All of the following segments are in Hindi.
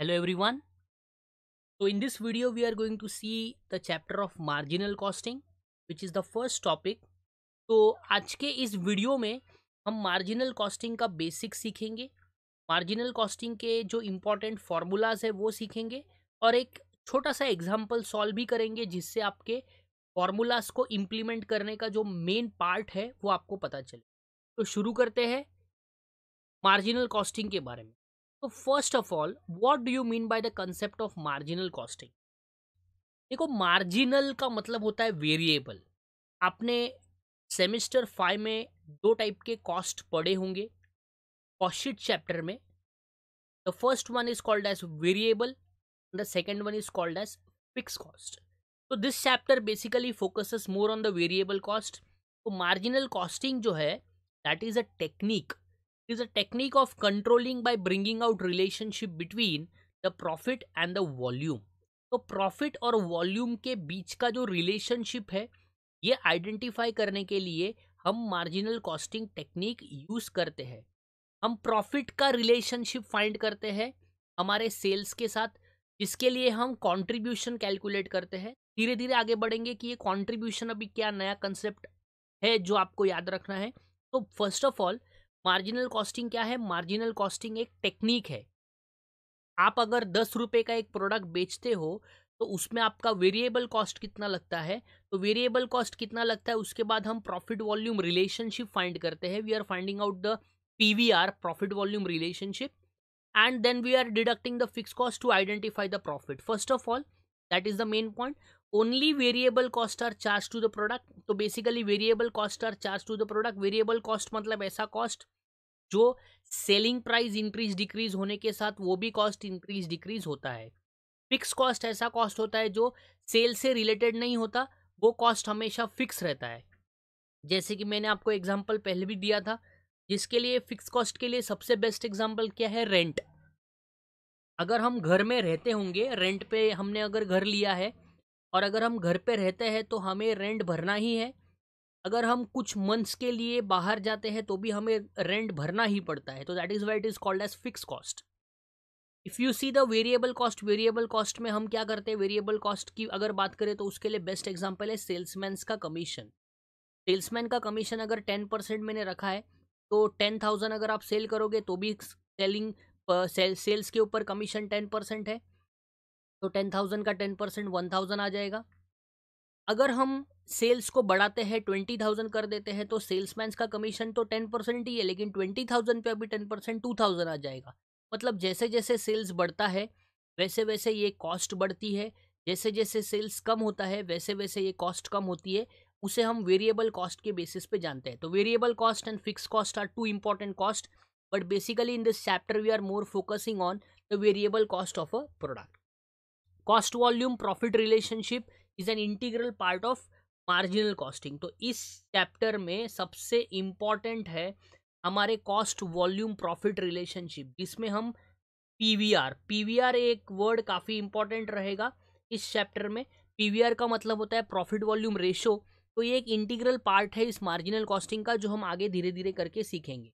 hello everyone तो in this video we are going to see the chapter of marginal costing which is the first topic तो आज के इस वीडियो में हम मार्जिनल कॉस्टिंग का बेसिक सीखेंगे मार्जिनल कॉस्टिंग के जो इम्पोर्टेंट फार्मूलाज है वो सीखेंगे और एक छोटा सा एग्जाम्पल सॉल्व भी करेंगे जिससे आपके फार्मूलाज को इम्प्लीमेंट करने का जो मेन पार्ट है वो आपको पता चले तो शुरू करते हैं मार्जिनल कॉस्टिंग के बारे में तो first of all what do you mean by the concept of marginal costing देखो मार्जिनल का मतलब होता है वेरिएबल आपने सेमिस्टर फाइव में दो टाइप के कॉस्ट पढ़े होंगे कॉस्टशीट चैप्टर में the first one is called as variable the second one is called as fix cost तो this chapter basically focuses more on the variable cost तो मार्जिनल कॉस्टिंग जो है that is a technique is a technique of controlling by bringing out relationship between the profit and the volume तो प्रॉफिट और वॉल्यूम के बीच का जो रिलेशनशिप है ये आइडेंटिफाई करने के लिए हम मार्जिनल कॉस्टिंग टेक्निक यूज़ करते हैं हम प्रॉफिट का रिलेशनशिप फाइंड करते हैं हमारे सेल्स के साथ जिसके लिए हम कंट्रीब्यूशन कैलकुलेट करते हैं धीरे धीरे आगे बढ़ेंगे कि ये कंट्रीब्यूशन अभी क्या नया कंसेप्ट है जो आपको याद रखना है तो first of all marginal costing क्या है मार्जिनल कॉस्टिंग एक टेक्निक है आप अगर दस रुपये का एक प्रोडक्ट बेचते हो तो उसमें आपका वेरिएबल कॉस्ट कितना लगता है तो वेरिएबल कॉस्ट कितना लगता है उसके बाद हम प्रॉफिट वॉल्यूम रिलेशनशिप फाइंड करते हैं we are finding out the P R profit volume relationship and then we are deducting the fix cost to identify the profit first of all that is the main point only variable cost are charge to the product तो basically variable cost are charge to the product variable cost मतलब ऐसा कॉस्ट जो सेलिंग प्राइस इंक्रीज डिक्रीज होने के साथ वो भी कॉस्ट इंक्रीज डिक्रीज होता है फिक्स कॉस्ट ऐसा कॉस्ट होता है जो सेल से रिलेटेड नहीं होता वो कॉस्ट हमेशा फिक्स रहता है जैसे कि मैंने आपको एग्जाम्पल पहले भी दिया था जिसके लिए फिक्स कॉस्ट के लिए सबसे बेस्ट एग्जाम्पल क्या है रेंट अगर हम घर में रहते होंगे रेंट पे हमने अगर घर लिया है और अगर हम घर पे रहते हैं तो हमें रेंट भरना ही है अगर हम कुछ मंथ्स के लिए बाहर जाते हैं तो भी हमें रेंट भरना ही पड़ता है तो that is why it is called as fix cost if you see the variable cost variable cost में हम क्या करते हैं वेरिएबल कॉस्ट की अगर बात करें तो उसके लिए बेस्ट एग्जाम्पल है सेल्समैन का कमीशन सेल्समैन का कमीशन अगर टेन परसेंट मैंने रखा है तो टेन थाउजेंड अगर आप सेल करोगे तो भी सेलिंग सेल, सेल्स के ऊपर कमीशन टेन परसेंट है तो टेन थाउजेंड का टेन परसेंट वन थाउजेंड आ जाएगा अगर हम सेल्स को बढ़ाते हैं ट्वेंटी थाउजेंड कर देते हैं तो सेल्समैन का कमीशन तो टेन परसेंट ही है लेकिन ट्वेंटी थाउजेंड पे अभी टेन परसेंट टू थाउजेंड आ जाएगा मतलब जैसे जैसे सेल्स बढ़ता है वैसे वैसे ये कॉस्ट बढ़ती है जैसे जैसे सेल्स कम होता है वैसे वैसे ये कॉस्ट कम होती है उसे हम वेरिएबल कॉस्ट के बेसिस पे जानते हैं तो variable cost and fix cost are two important cost but basically in this chapter we are more focusing on the variable cost of a product cost volume profit relationship is an integral part of marginal costing तो इस चैप्टर में सबसे इम्पॉर्टेंट है हमारे कॉस्ट वॉल्यूम प्रॉफिट रिलेशनशिप जिसमें हम पीवीआर पीवीआर एक वर्ड काफ़ी इंपॉर्टेंट रहेगा इस चैप्टर में पीवीआर का मतलब होता है प्रॉफिट वॉल्यूम रेशो तो ये एक इंटीग्रल पार्ट है इस मार्जिनल कॉस्टिंग का जो हम आगे धीरे धीरे करके सीखेंगे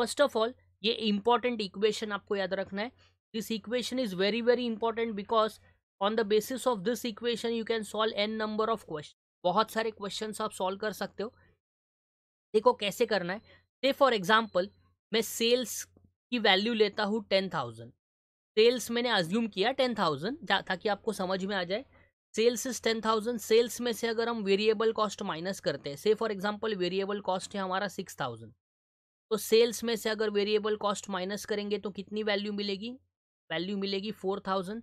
फर्स्ट ऑफ ऑल ये इंपॉर्टेंट इक्वेशन आपको याद रखना है this equation is very very important because on the basis of this equation you can solve an number of question बहुत सारे क्वेश्चन आप सॉल्व कर सकते हो देखो कैसे करना है से फॉर एग्जाम्पल मैं सेल्स की वैल्यू लेता हूँ टेन थाउजेंड सेल्स मैंने अज्यूम किया टेन थाउजेंड ताकि आपको समझ में आ जाए sales is ten thousand sales में से अगर हम वेरिएबल कॉस्ट माइनस करते हैं से फॉर एग्जाम्पल वेरिएबल कॉस्ट है हमारा सिक्स थाउजेंड तो सेल्स में से अगर वेरिएबल कॉस्ट माइनस करेंगे तो कितनी वैल्यू मिलेगी वैल्यू मिलेगी फोर थाउजेंड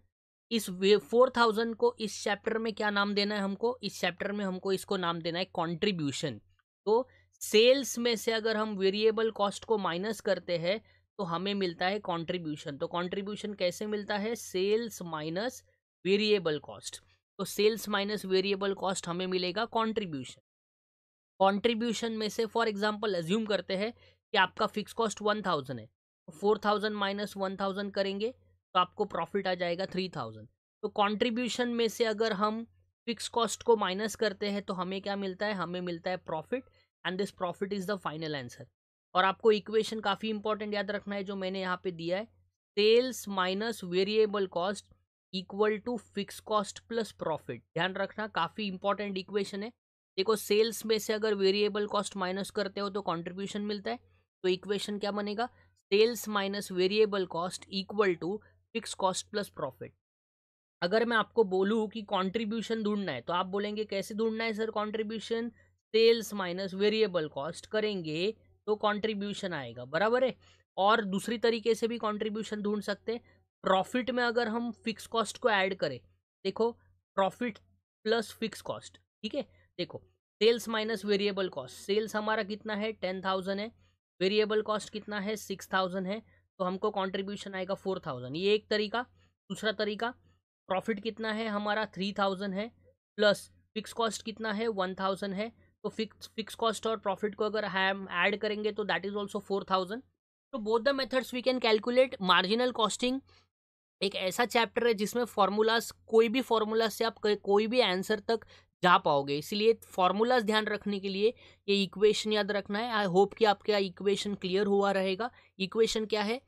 इस फोर थाउजेंड को इस चैप्टर में क्या नाम देना है हमको इस चैप्टर में हमको इसको नाम देना है कॉन्ट्रीब्यूशन तो सेल्स में से अगर हम वेरिएबल कॉस्ट को माइनस करते हैं तो हमें मिलता है कंट्रीब्यूशन तो कंट्रीब्यूशन कैसे मिलता है सेल्स माइनस वेरिएबल कॉस्ट तो सेल्स माइनस वेरिएबल कॉस्ट हमें मिलेगा कॉन्ट्रीब्यूशन कॉन्ट्रीब्यूशन में से फॉर एग्जाम्पल एज्यूम करते हैं कि आपका फिक्स कॉस्ट वन थाउजेंड है four thousand minus one thousand करेंगे तो आपको प्रॉफिट आ जाएगा थ्री थाउजेंड तो कंट्रीब्यूशन में से अगर हम फिक्स कॉस्ट को माइनस करते हैं तो हमें क्या मिलता है हमें मिलता है profit and this profit is the final answer और आपको इक्वेशन काफ़ी इंपॉर्टेंट याद रखना है जो मैंने यहाँ पे दिया है sales minus variable cost equal to fix cost plus profit ध्यान रखना काफ़ी इंपॉर्टेंट इक्वेशन है देखो सेल्स में से अगर वेरिएबल कॉस्ट माइनस करते हो तो कॉन्ट्रीब्यूशन मिलता है तो इक्वेशन क्या बनेगा sales minus variable cost equal to fix cost plus profit अगर मैं आपको बोलूँ कि कॉन्ट्रीब्यूशन ढूंढना है तो आप बोलेंगे कैसे ढूंढना है sir contribution sales minus variable cost करेंगे तो कॉन्ट्रीब्यूशन आएगा बराबर है और दूसरी तरीके से भी कॉन्ट्रीब्यूशन ढूंढ सकते हैं प्रॉफिट में अगर हम फिक्स कॉस्ट को ऐड करें देखो प्रॉफिट प्लस फिक्स कॉस्ट ठीक है देखो sales minus variable cost sales हमारा कितना है टेन थाउजेंड है वेरिएबल कॉस्ट कितना है सिक्स थाउजेंड है तो हमको कॉन्ट्रीब्यूशन आएगा फोर थाउजेंड ये एक तरीका दूसरा तरीका प्रॉफिट कितना है हमारा थ्री थाउजेंड है प्लस फिक्स कॉस्ट कितना है वन थाउजेंड है तो फिक्स फिक्स कॉस्ट और प्रॉफिट को अगर हम ऐड करेंगे तो that is also four thousand तो both the methods we can calculate marginal costing एक ऐसा चैप्टर है जिसमें फार्मूलाज कोई भी फार्मूला से आप कोई भी आंसर तक जा पाओगे इसलिए फार्मूलाज ध्यान रखने के लिए ये इक्वेशन याद रखना है आई होप कि यहाँ इक्वेशन क्लियर हुआ रहेगा इक्वेशन क्या है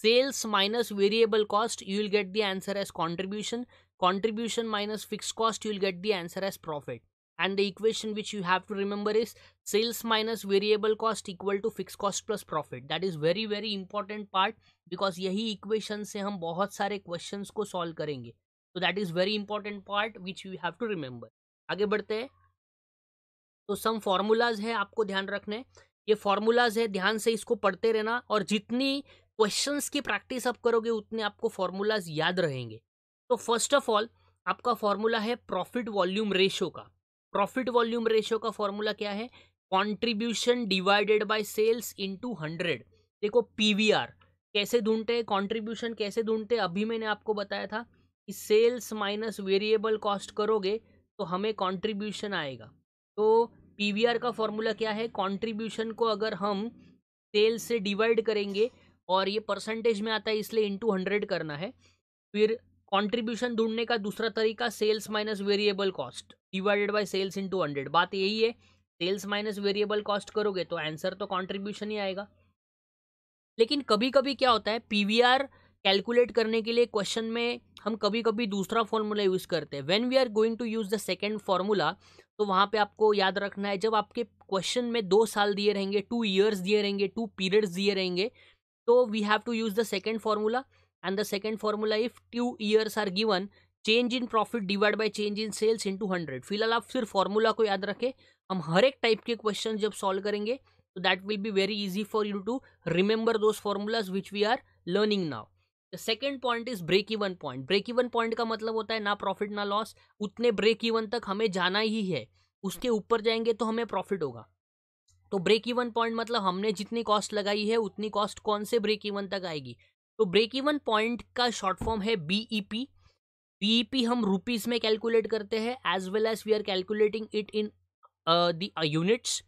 sales minus variable cost you will get the answer as contribution contribution minus fix cost you will get the answer as profit and the equation which you have to remember is sales minus variable cost equal to fix cost plus profit that is very very important part because यही इक्वेशन से हम बहुत सारे क्वेश्चन को सॉल्व करेंगे so that is very important part which you have to remember आगे बढ़ते हैं तो सम फॉर्मूलाज है आपको ध्यान रखने ये फॉर्मूलाज है ध्यान से इसको पढ़ते रहना और जितनी क्वेश्चंस की प्रैक्टिस आप करोगे उतने आपको फॉर्मूलाज याद रहेंगे तो फर्स्ट ऑफ ऑल आपका फॉर्मूला है प्रॉफिट वॉल्यूम रेशो का प्रॉफिट वॉल्यूम रेशो का फॉर्मूला क्या है contribution divided by sales into hundred देखो पीवीआर कैसे ढूंढते हैं कॉन्ट्रीब्यूशन कैसे ढूंढते अभी मैंने आपको बताया था कि सेल्स माइनस वेरिएबल कॉस्ट करोगे तो हमें कॉन्ट्रीब्यूशन आएगा तो पीवीआर का फॉर्मूला क्या है कॉन्ट्रीब्यूशन को अगर हम सेल से डिवाइड करेंगे और ये परसेंटेज में आता है इसलिए इंटू हंड्रेड करना है फिर कंट्रीब्यूशन ढूंढने का दूसरा तरीका sales minus variable cost divided by sales into hundred बात यही है सेल्स माइनस वेरिएबल कॉस्ट करोगे तो आंसर तो कंट्रीब्यूशन ही आएगा लेकिन कभी कभी क्या होता है पीवीआर कैलकुलेट करने के लिए क्वेश्चन में हम कभी कभी दूसरा फॉर्मूला यूज़ करते हैं when we are going to use the second formula तो वहाँ पे आपको याद रखना है जब आपके क्वेश्चन में दो साल दिए रहेंगे टू ईयर्स दिए रहेंगे टू पीरियड्स दिए रहेंगे तो we have to use the second formula and the second formula if two years are given change in profit divide by change in sales into hundred फिलहाल आप सिर्फ फार्मूला को याद रखें हम हर एक टाइप के क्वेश्चन जब सॉल्व करेंगे तो that will be very easy for you to remember those formulas which we are learning now the second point is break even point break even point का मतलब होता है ना प्रॉफिट ना लॉस उतने ब्रेक इवन तक हमें जाना ही है उसके ऊपर जाएंगे तो हमें प्रॉफिट होगा तो ब्रेक इवन पॉइंट मतलब हमने जितनी कॉस्ट लगाई है उतनी कॉस्ट कौन से ब्रेक इवन तक आएगी तो ब्रेक इवन पॉइंट का शॉर्ट फॉर्म है बीईपी बीईपी e e हम रुपीज़ में कैलकुलेट करते हैं as well as we are calculating it in units units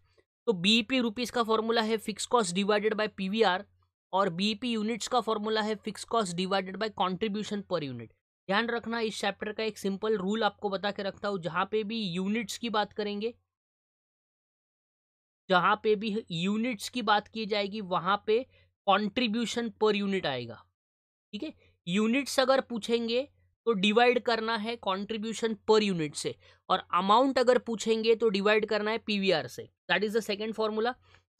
तो बीईपी पी रुपीज़ का फॉर्मूला है fix cost divided by PVR और बीपी यूनिट्स का फॉर्मूला है fix cost divided by contribution per unit ध्यान रखना इस चैप्टर का एक सिंपल रूल आपको बता के रखता हूँ जहाँ पे भी यूनिट्स की बात करेंगे जहाँ पे भी यूनिट्स की बात की जाएगी वहाँ पे कंट्रीब्यूशन पर यूनिट आएगा ठीक है यूनिट्स अगर पूछेंगे तो डिवाइड करना है कंट्रीब्यूशन पर यूनिट से और अमाउंट अगर पूछेंगे तो डिवाइड करना है पीवीआर से that is the second formula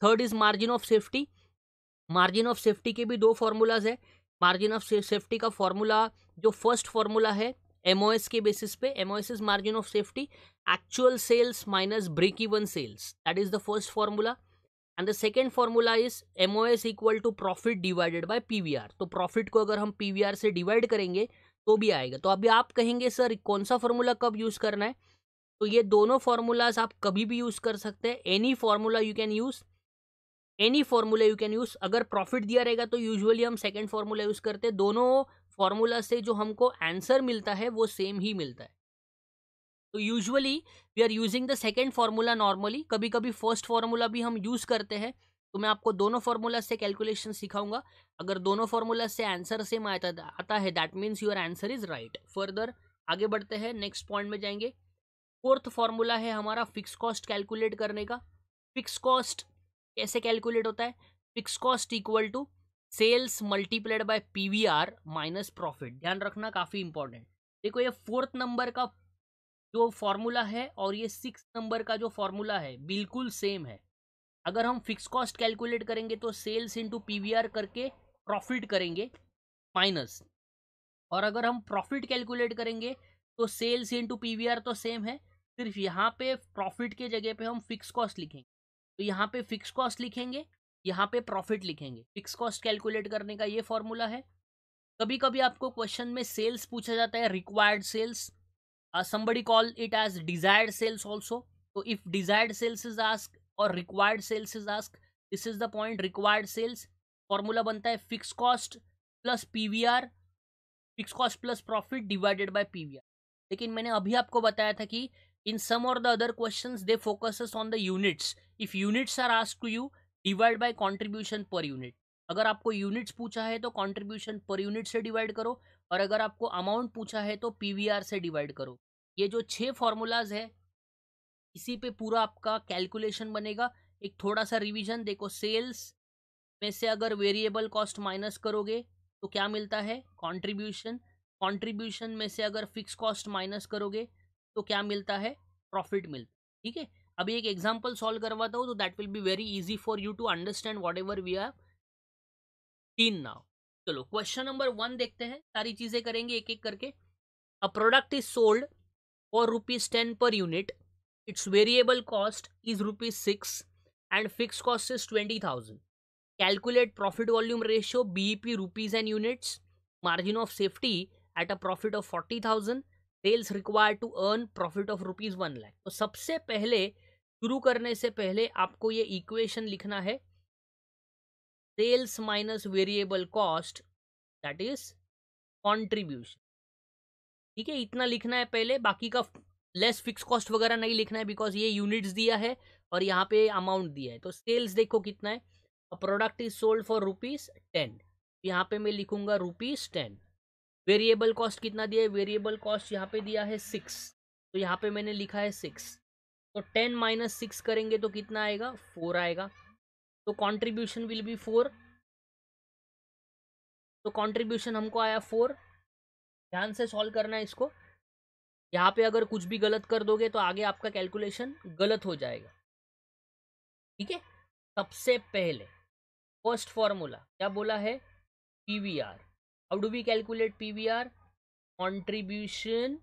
third is margin of safety margin of safety के भी दो फार्मूलाज है मार्जिन ऑफ सेफ्टी का फार्मूला जो फर्स्ट फार्मूला है एमओएस के बेसिस पे MOS is margin of safety actual sales minus break even sales that is the first formula and the second formula is S equal to profit divided we are तो प्रॉफिट को अगर हम आर से डिवाइड करेंगे तो भी आएगा तो अभी आप कहेंगे सर कौन सा फार्मूला कब यूज़ करना है तो ये दोनों फार्मूलाज आप कभी भी यूज़ कर सकते हैं any formula you can use any formula you can use अगर प्रॉफिट दिया रहेगा तो यूजुअली हम सेकेंड फार्मूला यूज़ करते हैं दोनों फार्मूला से जो हमको आंसर मिलता है वो सेम ही मिलता है तो usually we are using the second formula normally कभी कभी फर्स्ट फार्मूला भी हम यूज़ करते हैं तो मैं आपको दोनों फार्मूला से कैलकुलेशन सिखाऊंगा अगर दोनों फार्मूला से आंसर सेम आता आता है that means your answer is right further आगे बढ़ते हैं नेक्स्ट पॉइंट में जाएंगे फोर्थ फार्मूला है हमारा फिक्स कॉस्ट कैलकुलेट करने का फिक्स कॉस्ट कैसे कैलकुलेट होता है fix cost equal to sales multiplied by PVR minus profit ध्यान रखना काफ़ी इंपॉर्टेंट देखो ये फोर्थ नंबर का जो फॉर्मूला है और ये सिक्स नंबर का जो फॉर्मूला है बिल्कुल सेम है अगर हम फिक्स कॉस्ट कैलकुलेट करेंगे तो सेल्स इंटू पीवीआर करके प्रॉफिट करेंगे माइनस और अगर हम प्रॉफिट कैलकुलेट करेंगे तो सेल्स इंटू पीवीआर तो सेम है सिर्फ यहाँ पे प्रॉफिट के जगह पे हम फिक्स कॉस्ट लिखेंगे तो यहाँ पे फिक्स कॉस्ट लिखेंगे यहाँ पे प्रॉफिट लिखेंगे फिक्स कॉस्ट कैलकुलेट करने का ये फॉर्मूला है कभी कभी आपको क्वेश्चन में सेल्स पूछा जाता है required sales somebody call it as desired sales also तो if desired sales is ask और required sales is ask this is the point required sales formula बनता है fix cost plus PVR fix cost plus profit divided by PVR लेकिन मैंने अभी आपको बताया था कि in some or the other questions they focuses on the units if units are asked to you divide by contribution per unit अगर आपको यूनिट्स पूछा है तो कंट्रीब्यूशन पर यूनिट से डिवाइड करो और अगर आपको अमाउंट पूछा है तो पीवीआर से डिवाइड करो ये जो छह फॉर्मूलाज है इसी पे पूरा आपका कैलकुलेशन बनेगा एक थोड़ा सा रिवीजन देखो सेल्स में से अगर वेरिएबल कॉस्ट माइनस करोगे तो क्या मिलता है कंट्रीब्यूशन कंट्रीब्यूशन में से अगर फिक्स कॉस्ट माइनस करोगे तो क्या मिलता है प्रॉफिट मिलता है ठीक है अभी एक एग्जाम्पल सॉल्व करवाता हूँ तो that will be very easy for you to understand whatever we are तीन नाव चलो क्वेश्चन नंबर वन देखते हैं सारी चीज़ें करेंगे एक एक करके a product is sold for rupees ten per unit its variable cost is rupees six and fix cost is twenty thousand calculate profit volume ratio BEP rupees and units margin of safety at a profit of forty thousand sales required to earn profit of rupees one lakh तो सबसे पहले शुरू करने से पहले आपको ये इक्वेशन लिखना है sales minus variable cost that is contribution ठीक है इतना लिखना है पहले बाकी का लेस फिक्स कॉस्ट वगैरह नहीं लिखना है बिकॉज ये यूनिट्स दिया है और यहाँ पे अमाउंट दिया है तो सेल्स देखो कितना है product is sold for rupees ten यहाँ पे मैं लिखूंगा रुपीज़ टेन वेरिएबल कॉस्ट कितना दिया है वेरिएबल कॉस्ट यहाँ पे दिया है सिक्स तो यहाँ पे मैंने लिखा है सिक्स तो टेन माइनस सिक्स करेंगे तो कितना आएगा फोर आएगा तो कॉन्ट्रीब्यूशन विल बी फोर तो कॉन्ट्रीब्यूशन हमको आया फोर ध्यान से सॉल्व करना है इसको यहाँ पे अगर कुछ भी गलत कर दोगे तो आगे आपका कैलकुलेशन गलत हो जाएगा ठीक है सबसे पहले फर्स्ट फॉर्मूला क्या बोला है P V R how do we calculate pvr contribution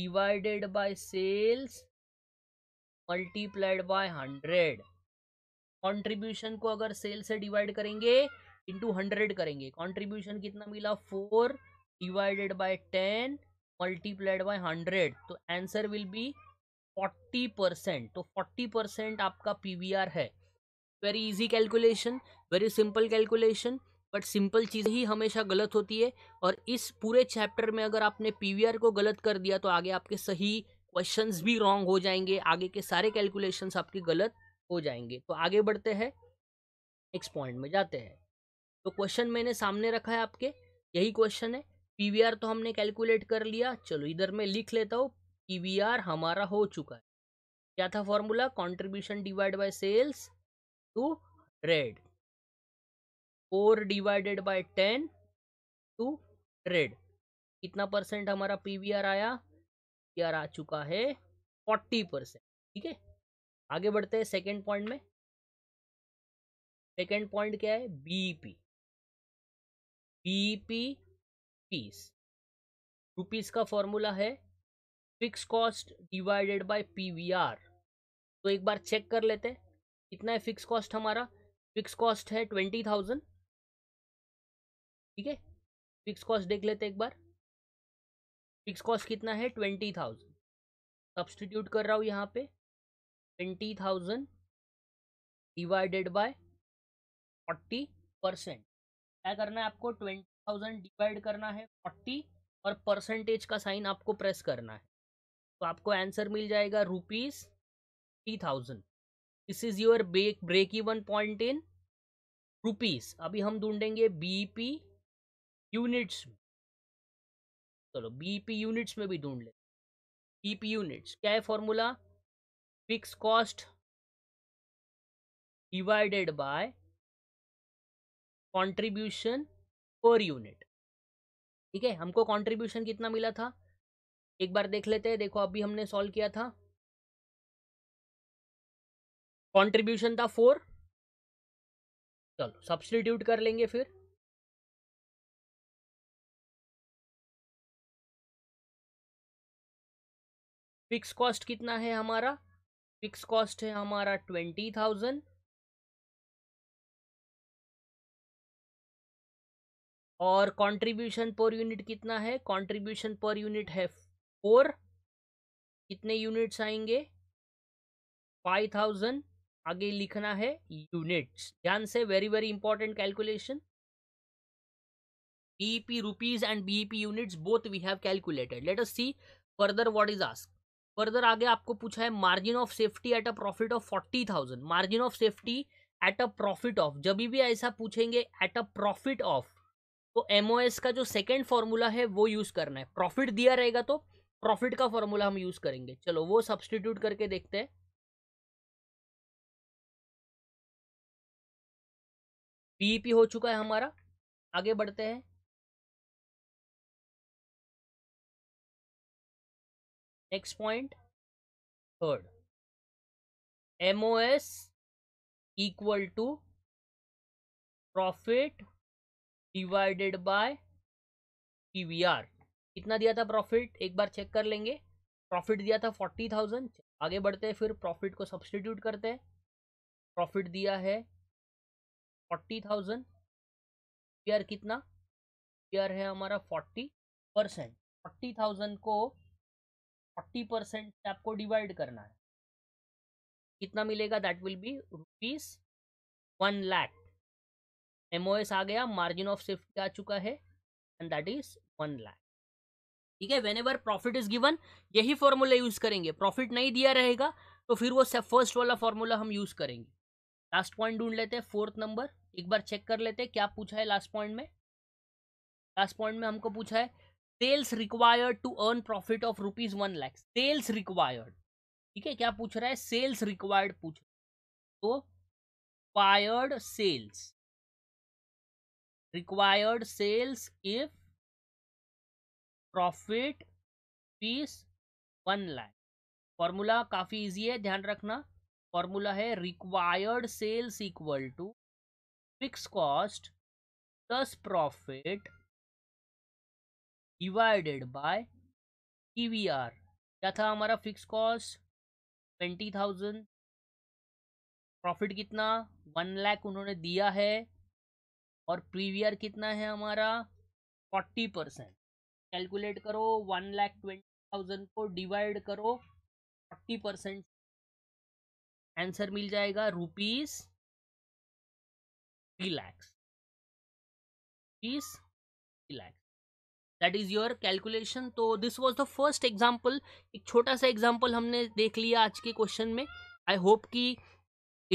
divided by sales multiplied by hundred contribution को अगर सेल्स से डिवाइड करेंगे इंटू हंड्रेड करेंगे कॉन्ट्रीब्यूशन कितना मिला four divided by ten multiplied by hundred तो answer will be forty percent तो फोर्टी परसेंट आपका पीवीआर है very easy calculation very simple calculation but simple चीज़ ही हमेशा गलत होती है और इस पूरे चैप्टर में अगर आपने पी को गलत कर दिया तो आगे आपके सही क्वेश्चंस भी रॉन्ग हो जाएंगे आगे के सारे कैलकुलेशंस आपके गलत हो जाएंगे तो आगे बढ़ते हैं नेक्स्ट पॉइंट में जाते हैं तो क्वेश्चन मैंने सामने रखा है आपके यही क्वेश्चन है पी तो हमने कैलकुलेट कर लिया चलो इधर मैं लिख लेता हूँ पी हमारा हो चुका है क्या था formula contribution divide by sales टू रेड four divided by ten to hundred कितना परसेंट हमारा पीवीआर आया पीवीआर आ चुका है फोर्टी परसेंट ठीक है आगे बढ़ते हैं सेकेंड पॉइंट में सेकेंड पॉइंट क्या है बीपी बीपी पीस रुपीस का फॉर्मूला है fix cost divided by PVR तो एक बार चेक कर लेते हैं कितना है फिक्स कॉस्ट हमारा फिक्स कॉस्ट है ट्वेंटी थाउजेंड ठीक है फिक्स कॉस्ट देख लेते एक बार फिक्स कॉस्ट कितना है ट्वेंटी थाउजेंड सब्सटीट्यूट कर रहा हूँ यहाँ पे twenty thousand divided by forty percent क्या करना है आपको ट्वेंटी थाउजेंड डिवाइड करना है फोर्टी और परसेंटेज का साइन आपको प्रेस करना है तो आपको आंसर मिल जाएगा rupees three thousand this is your break break even point in rupees अभी हम ढूंढेंगे बी पी यूनिट्स में चलो बीपी यूनिट्स में भी ढूंढ लेते बीपी यूनिट्स क्या है formula fix cost divided by contribution per unit ठीक है हमको कंट्रीब्यूशन कितना मिला था एक बार देख लेते हैं देखो अभी हमने सॉल्व किया था कंट्रीब्यूशन था फोर चलो सब्सटीट्यूट कर लेंगे फिर फिक्स कॉस्ट कितना है हमारा फिक्स कॉस्ट है हमारा ट्वेंटी थाउजेंड और कंट्रीब्यूशन पर यूनिट कितना है कंट्रीब्यूशन पर यूनिट है फोर कितने यूनिट्स आएंगे फाइव थाउजेंड आगे लिखना है यूनिट्स ध्यान से very very important calculation BP rupees and BP units both we have calculated let us see further what is ask further आगे आपको पूछा है margin of safety at a profit of forty thousand margin of safety at a profit of जब भी ऐसा पूछेंगे एट अ प्रॉफिट ऑफ तो एम का जो सेकेंड फॉर्मूला है वो यूज़ करना है प्रॉफिट दिया रहेगा तो प्रॉफिट का फॉर्मूला हम यूज़ करेंगे चलो वो सब्सटीट्यूट करके देखते हैं पीपी e हो चुका है हमारा आगे बढ़ते हैं next point third mos equal to profit divided by PVR कितना दिया था प्रॉफिट एक बार चेक कर लेंगे प्रॉफिट दिया था फोर्टी थाउजेंड आगे बढ़ते हैं फिर प्रॉफिट को सब्सटीट्यूट करते हैं प्रॉफिट दिया है फोर्टी थाउजेंड पीआर कितना आर है हमारा फोर्टी परसेंट फोर्टी थाउजेंड को फोर्टी परसेंट आपको डिवाइड करना है कितना मिलेगा that will be rupees one lakh M आ गया मार्जिन ऑफ सेफ्टी आ चुका है and that is one lakh ठीक है whenever profit is given यही फॉर्मूला यूज करेंगे प्रॉफिट नहीं दिया रहेगा तो फिर वो फर्स्ट वाला फॉर्मूला हम यूज करेंगे लास्ट पॉइंट ढूंढ लेते हैं फोर्थ नंबर एक बार चेक कर लेते हैं क्या पूछा है लास्ट पॉइंट में लास्ट पॉइंट में हमको पूछा है sales required to earn profit of rupees one lakh sales required ठीक है क्या पूछ रहा है सेल्स रिक्वायर्ड पूछ तो required sales required sales if profit पीस वन लैख फॉर्मूला काफी इजी है ध्यान रखना फॉर्मूला है required sales equal to fix cost plus profit divided by टी क्या था हमारा fix cost twenty thousand profit कितना वन लाख उन्होंने दिया है और प्रीवियर कितना है हमारा फोर्टी परसेंट कैलकुलेट करो वन लाख ट्वेंटी थाउजेंड को डिवाइड करो फोर्टी परसेंट आंसर मिल जाएगा rupees three lakhs rupees three lakhs that is your calculation तो this was the first example एक छोटा सा एग्जाम्पल हमने देख लिया आज के क्वेश्चन में आई होप कि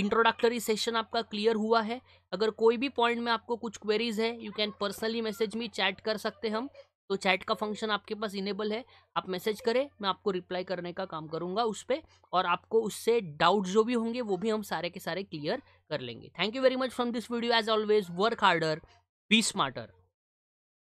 इंट्रोडक्टरी सेशन आपका क्लियर हुआ है अगर कोई भी पॉइंट में आपको कुछ क्वेरीज है you can personally message me chat कर सकते हम तो चैट का फंक्शन आपके पास इनेबल है आप मैसेज करें मैं आपको रिप्लाई करने का काम करूंगा उस पर और आपको उससे डाउट जो भी होंगे वो भी हम सारे के सारे क्लियर कर लेंगे thank you very much from this video as always work harder be smarter